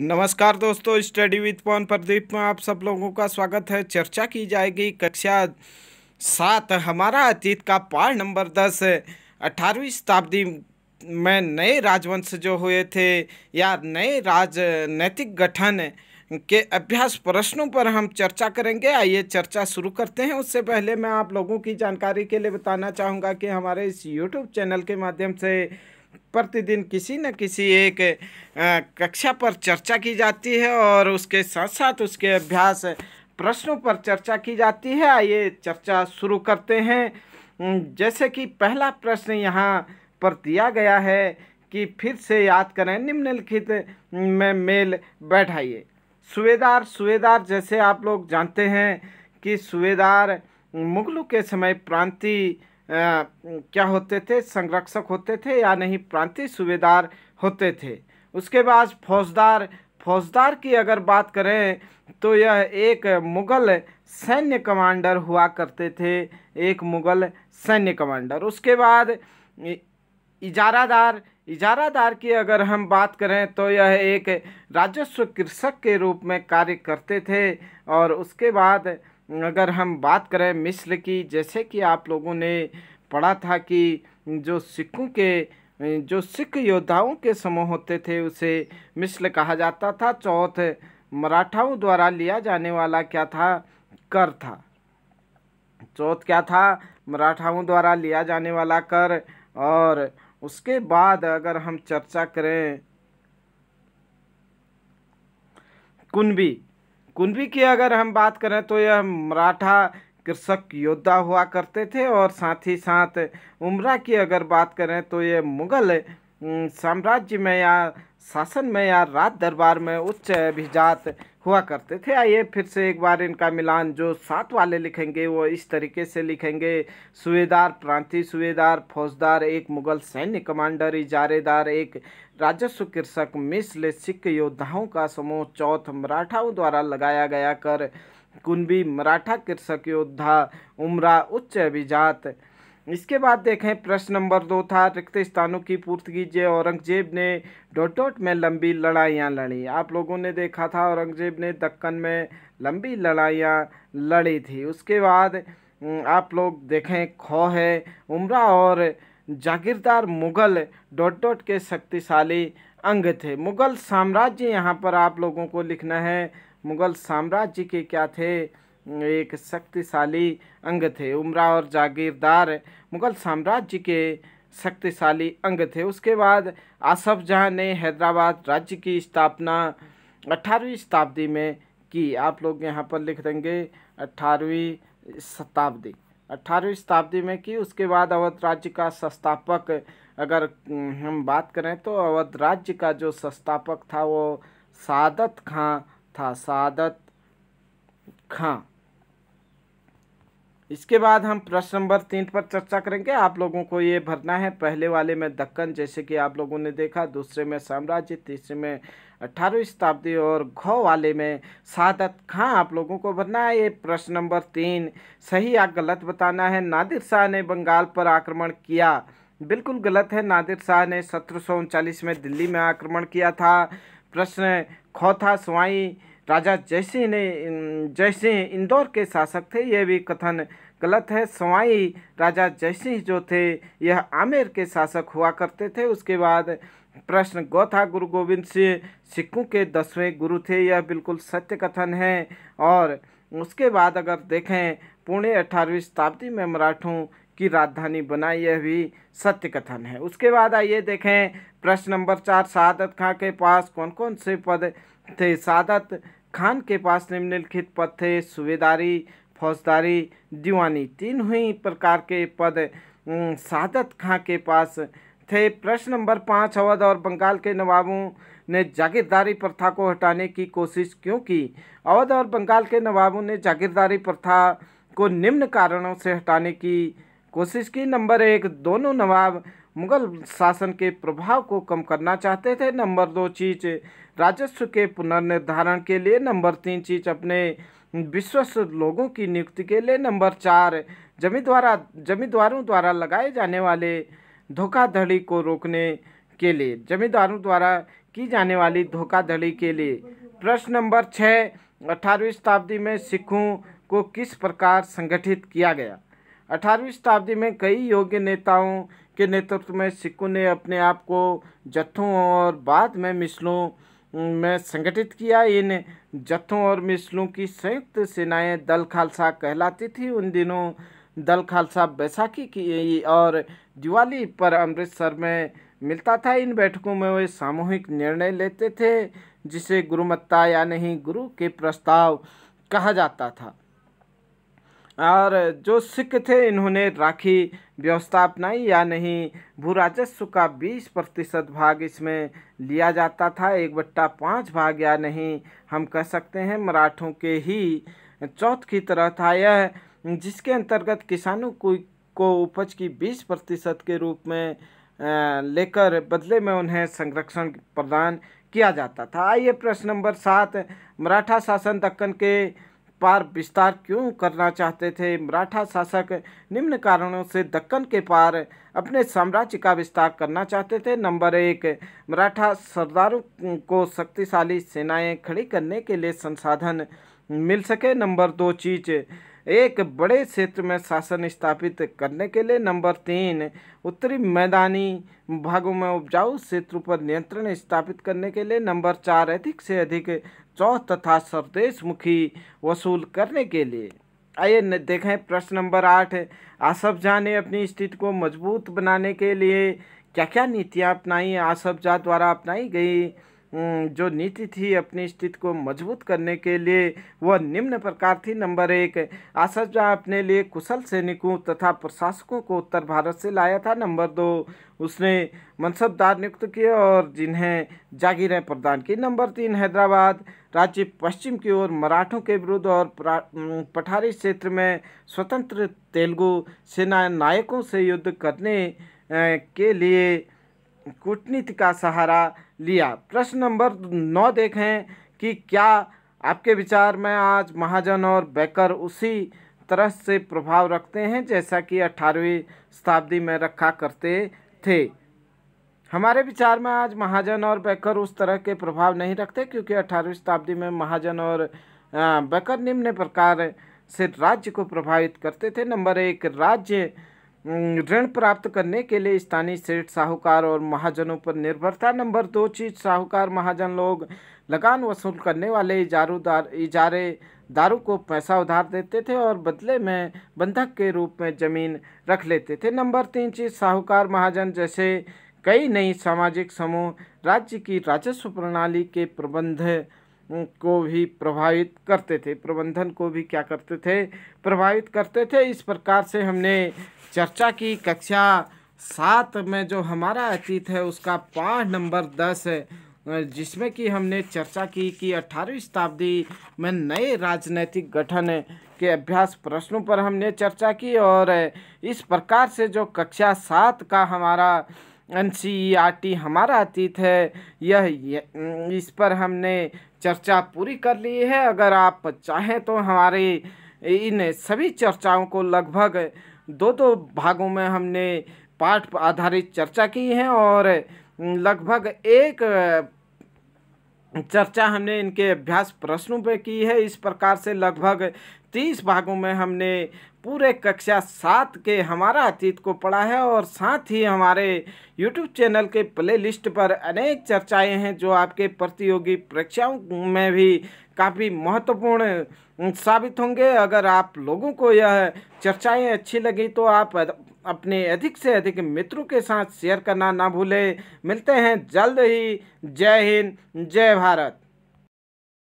नमस्कार दोस्तों study with पवन प्रदीप में आप सब लोगों का स्वागत है चर्चा की जाएगी कक्षा सात हमारा अतीत का पार नंबर दस अठारहवीं शताब्दी में नए राजवंश जो हुए थे या नए राजनैतिक गठन के अभ्यास प्रश्नों पर हम चर्चा करेंगे आइए चर्चा शुरू करते हैं उससे पहले मैं आप लोगों की जानकारी के लिए बताना चाहूँगा कि हमारे इस यूट्यूब चैनल के माध्यम से प्रतिदिन किसी न किसी एक कक्षा पर चर्चा की जाती है और उसके साथ साथ उसके अभ्यास प्रश्नों पर चर्चा की जाती है आइए चर्चा शुरू करते हैं जैसे कि पहला प्रश्न यहाँ पर दिया गया है कि फिर से याद करें निम्नलिखित में मेल बैठाइए सुबेदार सुबेदार जैसे आप लोग जानते हैं कि सुबेदार मुगलों के समय प्रांति आ, क्या होते थे संरक्षक होते थे या नहीं प्रांतीय सूबेदार होते थे उसके बाद फौजदार फौजदार की अगर बात करें तो यह एक मुग़ल सैन्य कमांडर हुआ करते थे एक मुग़ल सैन्य कमांडर उसके बाद इजारादार इजारादार की अगर हम बात करें तो यह एक राजस्व कृषक के रूप में कार्य करते थे और उसके बाद अगर हम बात करें मिस्र की जैसे कि आप लोगों ने पढ़ा था कि जो सिखों के जो सिख योद्धाओं के समूह होते थे उसे मिस्र कहा जाता था चौथ मराठाओं द्वारा लिया जाने वाला क्या था कर था चौथ क्या था मराठाओं द्वारा लिया जाने वाला कर और उसके बाद अगर हम चर्चा करें कुनबी कुनबी की अगर हम बात करें तो यह मराठा कृषक योद्धा हुआ करते थे और साथ ही साथ उमरा की अगर बात करें तो ये मुग़ल साम्राज्य में या शासन में या राज दरबार में उच्च अभिजात हुआ करते थे आइए फिर से एक बार इनका मिलान जो सात वाले लिखेंगे वो इस तरीके से लिखेंगे सूबेदार प्रांतीय सूबेदार फौजदार एक मुग़ल सैन्य कमांडर इजारेदार एक राजस्व कृषक मिस्ल सिख योद्धाओं का समूह चौथ मराठाओं द्वारा लगाया गया कर कुनबी मराठा कृषक योद्धा उमरा उच्च अभिजात इसके बाद देखें प्रश्न नंबर दो था रिक्त स्थानों की पूर्ति कीजिए औरंगजेब ने डोटोट में लंबी लड़ाइयाँ लड़ी आप लोगों ने देखा था औरंगजेब ने दक्कन में लंबी लड़ाइयाँ लड़ी थी उसके बाद आप लोग देखें खो है उमरा और जागीरदार मुग़ल डॉट डॉट के शक्तिशाली अंग थे मुग़ल साम्राज्य यहाँ पर आप लोगों को लिखना है मुग़ल साम्राज्य के क्या थे एक शक्तिशाली अंग थे उमरा और जागीरदार मुग़ल साम्राज्य के शक्तिशाली अंग थे उसके बाद आसफ जहाँ ने हैदराबाद राज्य की स्थापना अठारहवीं शताब्दी में की आप लोग यहाँ पर लिख देंगे अठारहवीं शताब्दी अठारहवीं शताब्दी में की उसके बाद अवध राज्य का संस्थापक अगर हम बात करें तो अवध राज्य का जो संस्थापक था वो सादत खां था सादत खां इसके बाद हम प्रश्न नंबर तीन पर चर्चा करेंगे आप लोगों को ये भरना है पहले वाले में दक्कन जैसे कि आप लोगों ने देखा दूसरे में साम्राज्य तीसरे में अठारहवीं शताब्दी और घौ वाले में सादत खां आप लोगों को भरना है ये प्रश्न नंबर तीन सही या गलत बताना है नादिर शाह ने बंगाल पर आक्रमण किया बिल्कुल गलत है नादिर शाह ने सत्रह में दिल्ली में आक्रमण किया था प्रश्न खौथा सुवाई राजा जयसिंह ने जयसिंह इंदौर के शासक थे यह भी कथन गलत है सवाई राजा जयसिंह जो थे यह आमेर के शासक हुआ करते थे उसके बाद प्रश्न गौथा गुरु गोविंद सिंह सिक्कू के दसवें गुरु थे यह बिल्कुल सत्य कथन है और उसके बाद अगर देखें पुणे अठारहवीं शताब्दी में मराठों की राजधानी बनाई यह भी सत्य कथन है उसके बाद आइए देखें प्रश्न नंबर चार शहादत खां के पास कौन कौन से पद थे सादत खान के पास निम्नलिखित पद थे सूबेदारी फौजदारी दीवानी तीन ही प्रकार के पद सादत खां के पास थे प्रश्न नंबर पाँच अवध और बंगाल के नवाबों ने जागीरदारी प्रथा को हटाने की कोशिश क्यों की अवध और बंगाल के नवाबों ने जागीरदारी प्रथा को निम्न कारणों से हटाने की कोशिश की नंबर एक दोनों नवाब मुगल शासन के प्रभाव को कम करना चाहते थे नंबर दो चीज राजस्व के पुनर्निर्धारण के लिए नंबर तीन चीज अपने विश्वस्त लोगों की नियुक्ति के लिए नंबर चार जमी द्वारा जमींदारों द्वारा लगाए जाने वाले धोखाधड़ी को रोकने के लिए जमींदारों द्वारा की जाने वाली धोखाधड़ी के लिए प्रश्न नंबर छः अठारहवीं शताब्दी में सिखों को किस प्रकार संगठित किया गया अठारहवीं शताब्दी में कई योग्य नेताओं के नेतृत्व में सिक्कू ने अपने आप को जत्थों और बाद में मिसलों में संगठित किया इन जत्थों और मिसलों की संयुक्त सेनाएं दल खालसा कहलाती थी उन दिनों दल खालसा बैसाखी की और दिवाली पर अमृतसर में मिलता था इन बैठकों में वे सामूहिक निर्णय लेते थे जिसे गुरुमत्ता या नहीं गुरु के प्रस्ताव कहा जाता था और जो सिख थे इन्होंने राखी व्यवस्था अपनाई या नहीं भू राजस्व का बीस प्रतिशत भाग इसमें लिया जाता था एक बट्टा पाँच भाग या नहीं हम कह सकते हैं मराठों के ही चौथ की तरह था यह जिसके अंतर्गत किसानों को को उपज की बीस प्रतिशत के रूप में लेकर बदले में उन्हें संरक्षण प्रदान किया जाता था आइए प्रश्न नंबर सात मराठा शासन दक्कन के पार विस्तार क्यों करना चाहते थे मराठा शासक निम्न कारणों से दक्कन के पार अपने साम्राज्य का विस्तार करना चाहते थे नंबर एक मराठा सरदारों को शक्तिशाली सेनाएं खड़ी करने के लिए संसाधन मिल सके नंबर दो चीज़ एक बड़े क्षेत्र में शासन स्थापित करने के लिए नंबर तीन उत्तरी मैदानी भागों में उपजाऊ क्षेत्रों पर नियंत्रण स्थापित करने के लिए नंबर चार अधिक से अधिक चौथ तथा मुखी वसूल करने के लिए आइए देखें प्रश्न नंबर आठ आसफ झा ने अपनी स्थिति को मजबूत बनाने के लिए क्या क्या नीतियाँ अपनाई आसफ झा द्वारा अपनाई गई हम्म, जो नीति थी अपनी स्थिति को मजबूत करने के लिए वह निम्न प्रकार थी नंबर एक आसफ जहाँ अपने लिए कुशल सैनिकों तथा प्रशासकों को उत्तर भारत से लाया था नंबर दो उसने मनसबदार नियुक्त किए और जिन्हें जागीरें प्रदान की नंबर तीन हैदराबाद राज्य पश्चिम की ओर मराठों के विरुद्ध और हम्म, पठारी क्षेत्र में स्वतंत्र तेलुगु सेना नायकों से युद्ध करने के लिए कूटनीति का सहारा लिया प्रश्न नंबर नौ देखें कि क्या आपके विचार में आज महाजन और बैकर उसी तरह से प्रभाव रखते हैं जैसा कि अठारहवीं शताब्दी में रखा करते थे हमारे विचार में आज महाजन और बैकर उस तरह के प्रभाव नहीं रखते क्योंकि अठारहवीं शताब्दी में महाजन और बैकर निम्न प्रकार से राज्य को प्रभावित करते थे नंबर एक राज्य ऋण प्राप्त करने के लिए स्थानीय सेठ साहूकार और महाजनों पर निर्भर था नंबर दो चीज साहूकार महाजन लोग लगान वसूल करने वाले इजारूदार दारू को पैसा उधार देते थे और बदले में बंधक के रूप में ज़मीन रख लेते थे नंबर तीन चीज साहूकार महाजन जैसे कई नई सामाजिक समूह राज्य की राजस्व प्रणाली के प्रबंध को भी प्रभावित करते थे प्रबंधन को भी क्या करते थे प्रभावित करते थे इस प्रकार से हमने चर्चा की कक्षा सात में जो हमारा अतीत है उसका पाँच नंबर दस जिसमें कि हमने चर्चा की कि अठारहवीं शताब्दी में नए राजनैतिक गठन के अभ्यास प्रश्नों पर हमने चर्चा की और इस प्रकार से जो कक्षा सात का हमारा N C E R T हमारा अतीत है यह इस पर हमने चर्चा पूरी कर ली है अगर आप चाहें तो हमारे इन सभी चर्चाओं को लगभग दो दो भागों में हमने पाठ आधारित चर्चा की है और लगभग एक चर्चा हमने इनके अभ्यास प्रश्नों पे की है इस प्रकार से लगभग तीस भागों में हमने पूरे कक्षा सात के हमारा अतीत को पढ़ा है और साथ ही हमारे यूट्यूब चैनल के प्ले लिस्ट पर अनेक चर्चाएं हैं जो आपके प्रतियोगी परीक्षाओं में भी काफ़ी महत्वपूर्ण साबित होंगे अगर आप लोगों को यह चर्चाएं अच्छी लगी तो आप अपने अधिक से अधिक मित्रों के साथ शेयर करना ना भूलें मिलते हैं जल्द ही जय हिंद जय भारत